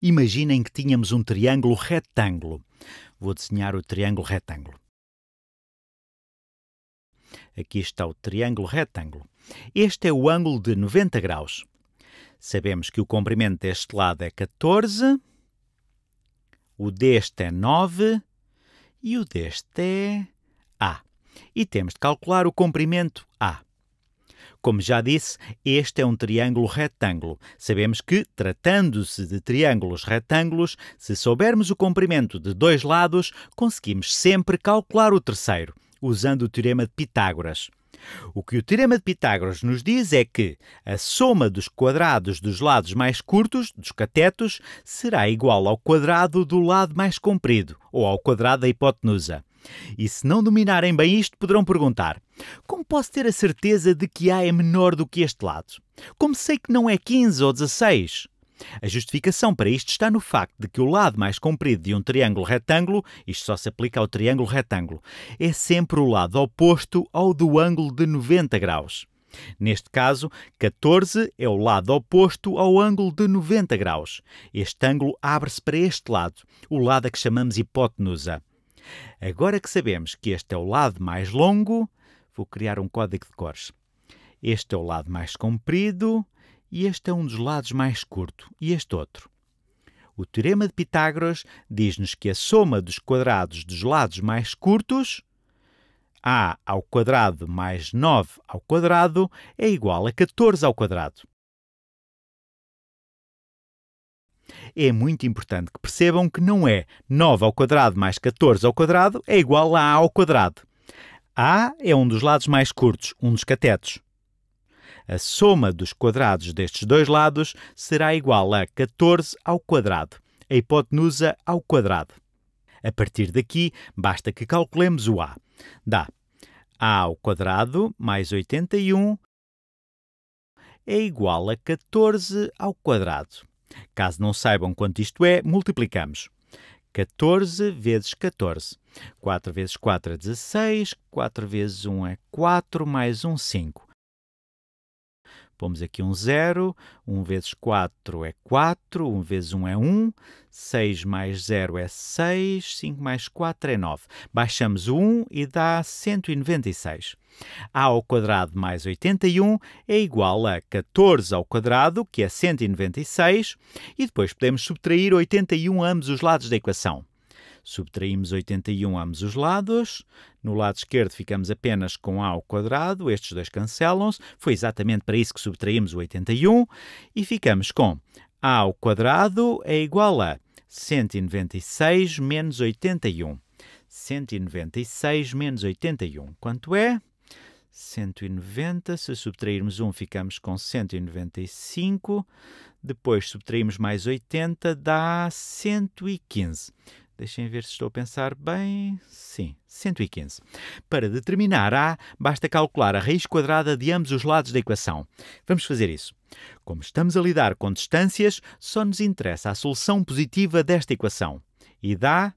Imaginem que tínhamos um triângulo retângulo. Vou desenhar o triângulo retângulo. Aqui está o triângulo retângulo. Este é o ângulo de 90 graus. Sabemos que o comprimento deste lado é 14, o deste é 9 e o deste é A. E temos de calcular o comprimento A. Como já disse, este é um triângulo retângulo. Sabemos que, tratando-se de triângulos retângulos, se soubermos o comprimento de dois lados, conseguimos sempre calcular o terceiro, usando o teorema de Pitágoras. O que o teorema de Pitágoras nos diz é que a soma dos quadrados dos lados mais curtos, dos catetos, será igual ao quadrado do lado mais comprido, ou ao quadrado da hipotenusa. E se não dominarem bem isto, poderão perguntar: como posso ter a certeza de que A é menor do que este lado? Como sei que não é 15 ou 16? A justificação para isto está no facto de que o lado mais comprido de um triângulo retângulo, isto só se aplica ao triângulo retângulo, é sempre o lado oposto ao do ângulo de 90 graus. Neste caso, 14 é o lado oposto ao ângulo de 90 graus. Este ângulo abre-se para este lado, o lado a que chamamos hipotenusa. Agora que sabemos que este é o lado mais longo, vou criar um código de cores. Este é o lado mais comprido e este é um dos lados mais curto e este outro. O teorema de Pitágoras diz-nos que a soma dos quadrados dos lados mais curtos, a ao quadrado mais 9 ao quadrado, é igual a 14 ao quadrado. é muito importante que percebam que não é 9 ao quadrado mais 14 ao quadrado é igual a A ao quadrado. A é um dos lados mais curtos, um dos catetos. A soma dos quadrados destes dois lados será igual a 14 ao quadrado, a hipotenusa ao quadrado. A partir daqui, basta que calculemos o A. Dá A ao quadrado mais 81 é igual a 14 ao quadrado. Caso não saibam quanto isto é, multiplicamos. 14 vezes 14. 4 vezes 4 é 16, 4 vezes 1 é 4, mais 1, 5. Pomos aqui um zero, 1 vezes 4 é 4, 1 vezes 1 é 1, 6 mais 0 é 6, 5 mais 4 é 9. Baixamos o 1 e dá 196. A ao quadrado mais 81 é igual a 14 ao quadrado, que é 196, e depois podemos subtrair 81 ambos os lados da equação. Subtraímos 81 a ambos os lados. No lado esquerdo ficamos apenas com A ao quadrado. Estes dois cancelam-se. Foi exatamente para isso que subtraímos o 81. E ficamos com A ao quadrado é igual a 196 menos 81. 196 menos 81. Quanto é? 190. Se subtrairmos 1, ficamos com 195. Depois subtraímos mais 80, dá 115. Deixem ver se estou a pensar bem. Sim, 115. Para determinar A, basta calcular a raiz quadrada de ambos os lados da equação. Vamos fazer isso. Como estamos a lidar com distâncias, só nos interessa a solução positiva desta equação. E dá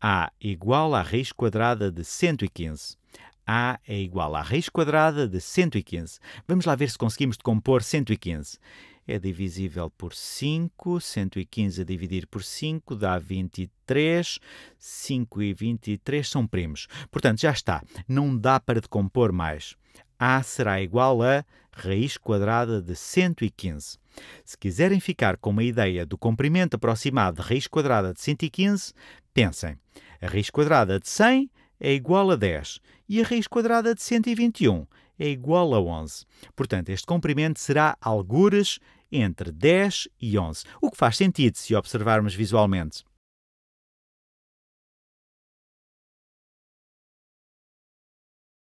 A igual à raiz quadrada de 115. A é igual à raiz quadrada de 115. Vamos lá ver se conseguimos decompor 115 é divisível por 5, 115 a dividir por 5 dá 23, 5 e 23 são primos. Portanto, já está, não dá para decompor mais. A será igual a raiz quadrada de 115. Se quiserem ficar com uma ideia do comprimento aproximado de raiz quadrada de 115, pensem. A raiz quadrada de 100 é igual a 10 e a raiz quadrada de 121 é igual a 11. Portanto, este comprimento será algures entre 10 e 11, o que faz sentido se observarmos visualmente.